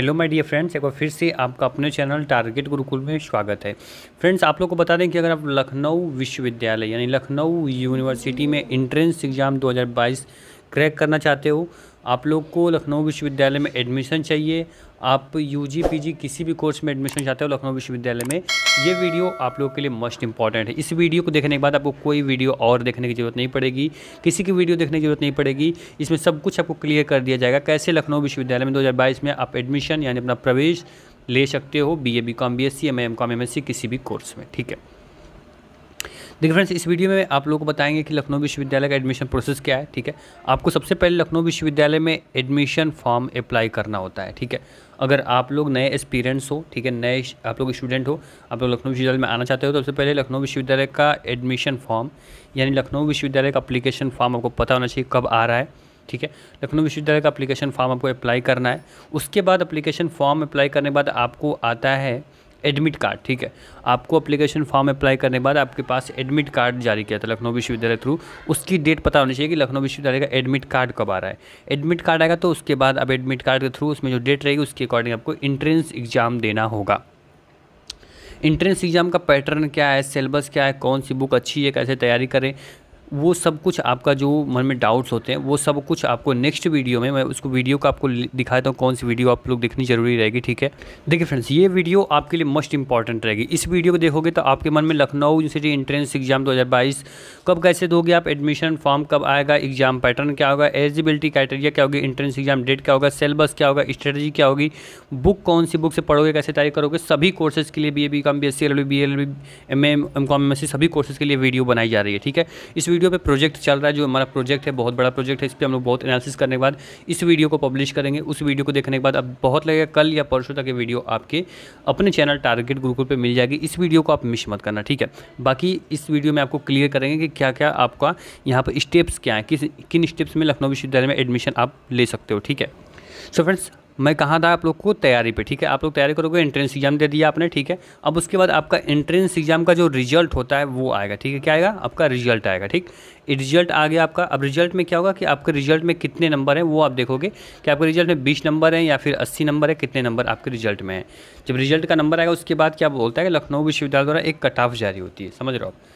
hello my dear friends एक बार फिर से आपका अपने चैनल टारगेट गुरुकुल में स्वागत है फ्रेंड्स आप लोग को बता दें कि अगर आप लखनऊ विश्वविद्यालय यानी लखनऊ यूनिवर्सिटी में इंट्रेंस एग्ज़ाम 2022 क्रैक करना चाहते हो आप लोग को लखनऊ विश्वविद्यालय में एडमिशन चाहिए आप यूजी पीजी किसी भी कोर्स में एडमिशन चाहते हो लखनऊ विश्वविद्यालय में ये वीडियो आप लोग के लिए मोस्ट इंपॉर्टेंट है इस वीडियो को देखने के बाद आपको कोई वीडियो और देखने की जरूरत नहीं पड़ेगी किसी की वीडियो देखने की जरूरत नहीं पड़ेगी इसमें सब कुछ आपको क्लियर कर दिया जाएगा कैसे लखनऊ विश्वविद्यालय में दो में आप एडमिशन यानी अपना प्रवेश ले सकते हो B A B com B S C M M com M S C किसी भी कोर्स में ठीक है देखिए फ्रेंड्स इस वीडियो में आप लोगों को बताएंगे कि लखनऊ विश्वविद्यालय का एडमिशन प्रोसेस क्या है ठीक है आपको सबसे पहले लखनऊ विश्वविद्यालय में एडमिशन फॉर्म अप्लाई करना होता है ठीक है अगर आप लोग नए एक्सपीरियंस हो ठीक है नए आप लोग स्टूडेंट हो आप लोग लखनऊ विश्वविद्यालय में आना चाहते हो तो सबसे पहले लखनऊ विश्वविद्यालय का एडमिशन फॉर्म यानी लखनऊ विश्वविद्यालय का अप्लीकेशन फॉर्म आपको पता होना चाहिए कब आ रहा है ठीक है लखनऊ विश्वविद्यालय का अप्लीकेशन फॉर्म आपको अप्लाई करना है उसके बाद अप्लीकेशन फॉर्म अप्लाई करने के बाद आपको आता है एडमिट कार्ड ठीक है आपको अप्लीकेशन फॉर्म अप्लाई करने के बाद आपके पास एडमिट कार्ड जारी किया था लखनऊ विश्वविद्यालय थ्रू उसकी डेट पता होनी चाहिए कि लखनऊ विश्वविद्यालय का एडमिट कार्ड कब आ रहा है एडमिट कार्ड आएगा तो उसके बाद अब एडमिट कार्ड के थ्रू उसमें जो डेट रहेगी उसके अकॉर्डिंग आपको इंट्रेंस एग्ज़ाम देना होगा इंट्रेंस एग्ज़ाम का पैटर्न क्या है सिलेबस क्या है कौन सी बुक अच्छी है कैसे तैयारी करें वो सब कुछ आपका जो मन में डाउट्स होते हैं वो सब कुछ आपको नेक्स्ट वीडियो में मैं उसको वीडियो का आपको दिखाता हूँ कौन सी वीडियो आप लोग देखनी ज़रूरी रहेगी ठीक है देखिए फ्रेंड्स ये वीडियो आपके लिए मोस्ट इंपॉर्टेंट रहेगी इस वीडियो को देखोगे तो आपके मन में लखनऊ यूनिवर्सिटी एंट्रेंस एग्जाम दो कब कैसे दोगे आप एडमिशन फॉर्म कब आएगा एग्जाम पैटर्न क्या होगा एलिजिबिलिटी क्राइटेरिया क्या होगी एंट्रेंस एग्जाम डेट क्या होगा सिलेबस क्या होगा स्ट्रेटजी क्या होगी बुक कौन सी बुक से पढ़ोगे कैसे तैयारी करोगे सभी कोर्सेज के लिए B A B com B S C L B L B M M com M S C सभी कोर्सेज के लिए वीडियो बनाई जा रही है ठीक है इस वीडियो वीडियो पे प्रोजेक्ट चल रहा है जो हमारा प्रोजेक्ट है बहुत बड़ा प्रोजेक्ट है इस पर हम लोग बहुत एनालिसिस करने के बाद इस वीडियो को पब्लिश करेंगे उस वीडियो को देखने के बाद अब बहुत लगेगा कल या परसों तक ये वीडियो आपके अपने चैनल टारगेट गुरुकुल पर मिल जाएगी इस वीडियो को आप मिस मत करना ठीक है बाकी इस वीडियो में आपको क्लियर करेंगे कि क्या क्या आपका यहाँ पर स्टेप्स क्या है किस किन स्टेप्स में लखनऊ विश्वविद्यालय में एडमिशन आप ले सकते हो ठीक है सो so फ्रेंड्स मैं कहाँ था आप लोग को तैयारी पे ठीक है आप लोग तैयारी करोगे एंट्रेंस एग्जाम दे दिया आपने ठीक है अब उसके बाद आपका एंट्रेंस एग्जाम का जो रिजल्ट होता है वो आएगा ठीक है क्या आएगा आपका रिजल्ट आएगा ठीक रिजल्ट आ गया आपका अब रिजल्ट में क्या होगा कि आपके रिजल्ट में कितने नंबर हैं वो आप देखोगे कि आपके रिजल्ट में बीस नंबर हैं या फिर अस्सी नंबर है कितने नंबर आपके रिजल्ट में है जब रिजल्ट का नंबर आएगा उसके बाद क्या बोलता है लखनऊ विश्वविद्यालय द्वारा एक कट ऑफ जारी होती है समझ रहे हो आप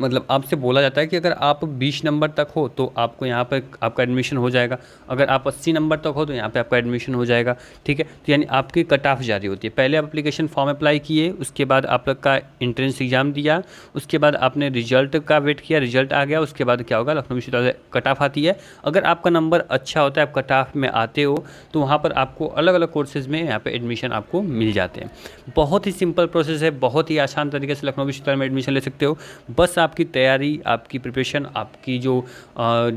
मतलब आपसे बोला जाता है कि अगर आप 20 नंबर तक हो तो आपको यहाँ पर आपका एडमिशन हो जाएगा अगर आप 80 नंबर तक हो तो यहाँ पे आपका एडमिशन हो जाएगा ठीक है तो यानी आपकी कट ऑफ जारी होती है पहले आप अप्लीकेशन फॉर्म अप्लाई किए उसके बाद आप लोग का इंट्रेंस एग्ज़ाम दिया उसके बाद आपने रिजल्ट का वेट किया रिजल्ट आ गया उसके बाद क्या होगा लखनऊ विश्वविद्यालय कट ऑफ आती है अगर आपका नंबर अच्छा होता है आप कट ऑफ में आते हो तो वहाँ पर आपको अलग अलग कोर्सेज़ में यहाँ पर एडमिशन आपको मिल जाते हैं बहुत ही सिंपल प्रोसेस है बहुत ही आसान तरीके से लखनऊ विश्वविद्यालय में एडमिशन ले सकते हो बस आप आपकी तैयारी आपकी प्रिपरेशन आपकी जो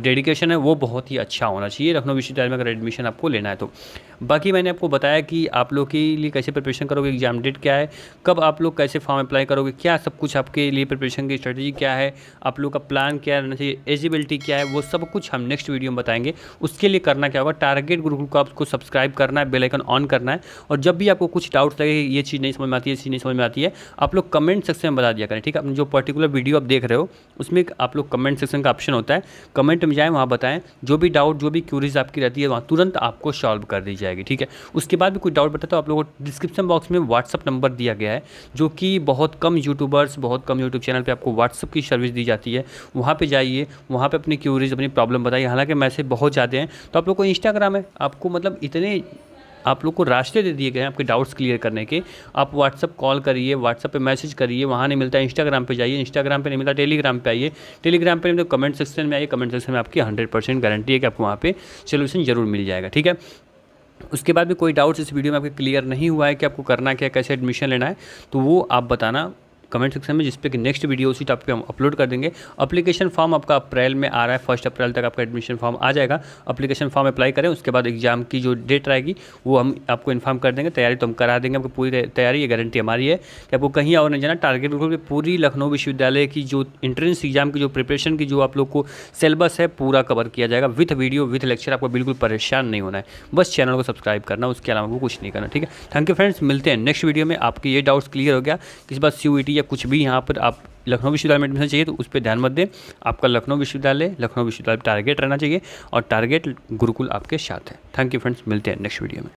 डेडिकेशन है वो बहुत ही अच्छा होना चाहिए लखनऊ विश्वविद्यालय में अगर एडमिशन आपको लेना है तो बाकी मैंने आपको बताया कि आप लोग के लिए कैसे प्रिपरेशन करोगे एग्जाम डेट क्या है कब आप लोग कैसे फॉर्म अप्लाई करोगे क्या सब कुछ आपके लिए प्रिपरेशन की स्ट्रेटेजी क्या है आप लोग का प्लान क्या रहना चाहिए एलिजिबिलिटी क्या है वो सब कुछ हम नेक्स्ट वीडियो में बताएंगे उसके लिए करना क्या होगा टारगेट ग्रुप को आपको सब्सक्राइब करना है बेलाइकन ऑन करना है और जब भी आपको कुछ डाउट लगे ये चीज़ नहीं समझ में आती है ये चीज़ नहीं समझ में आती है आप लोग कमेंट सेक्शन में बता दिया करें ठीक है जो पर्टिकुलर वीडियो आप देख रहे हो उसमें आप लोग कमेंट सेक्शन का ऑप्शन होता है कमेंट में जाएँ वहाँ बताएं जो भी डाउट जो भी क्यूरीज आपकी रहती है वहाँ तुरंत आपको सॉल्व कर दी जाएगी ठीक है उसके बाद भी कोई डाउट बताता तो आप लोगों को डिस्क्रिप्शन बॉक्स में व्हाट्सअप नंबर दिया गया है जो कि बहुत कम यूट्यूबर्स बहुत कम यूट्यूब चैनल पर आपको व्हाट्सअप की सर्विस दी जाती है वहाँ पर जाइए वहाँ पर अपनी क्यूरीज अपनी प्रॉब्लम बताइए हालाँकि मैसेज बहुत ज़्यादा हैं तो आप लोग को इंस्टाग्राम है आपको मतलब इतने आप लोग को रास्ते दे दिए गए हैं आपके डाउट्स क्लियर करने के आप व्हाट्सअप कॉल करिए व्हाट्सअप पे मैसेज करिए वहाँ नहीं मिलता इंस्टाग्राम पे जाइए इंस्टाग्राम पे नहीं मिलता टेलीग्राम पे आइए टेलीग्राम पे नहीं तो कमेंट सेक्शन में आइए कमेंट सेक्शन में आपकी हंड्रेड परसेंट गारंटी है कि आपको वहाँ पर सोल्यूशन जरूर मिल जाएगा ठीक है उसके बाद भी कोई डाउट्स इस वीडियो में आपके क्लियर नहीं हुआ है कि आपको करना क्या कैसे एडमिशन लेना है तो वो आप बताना कमेंट सेक्शन में जिसपे कि नेक्स्ट वीडियो उसी टॉपिक पे हम अपलोड कर देंगे अप्लीकेशन फॉर्म आपका अप्रैल में आ रहा है फर्स्ट अप्रैल तक आपका एडमिशन फॉर्म आ जाएगा अप्लीकेशन फॉर्म अप्लाई करें उसके बाद एग्जाम की जो डेट रहेगी वो हम आपको इन्फॉर्म कर देंगे तैयारी तो हम करा देंगे आपको पूरी तैयारी ये गारंटी हमारी है कि आपको कहीं और नहीं जाना टारगेट बिल्कुल पूरी लखनऊ विश्वविद्यालय की जो इंट्रेंस एग्जाम की जो प्रिपरेशन की जो आप लोग को सिलेबस है पूरा कवर किया जाएगा विथ वीडियो विथ लेक्चर आपको बिल्कुल परेशान नहीं होना है बस चैनल को सब्सक्राइब करना उसके अलावा कुछ नहीं करना ठीक है थैंक यू फ्रेंड्स मिलते हैं नेक्स्ट वीडियो में आपके ये डाउट्स क्लियर हो गया किसी बात सी या कुछ भी यहाँ पर आप लखनऊ विश्वविद्यालय में एडमिशन चाहिए तो उस पर ध्यान मत दें आपका लखनऊ विश्वविद्यालय लखनऊ विश्वविद्यालय टारगेट रहना चाहिए और टारगेट गुरुकुल आपके साथ है थैंक यू फ्रेंड्स मिलते हैं नेक्स्ट वीडियो में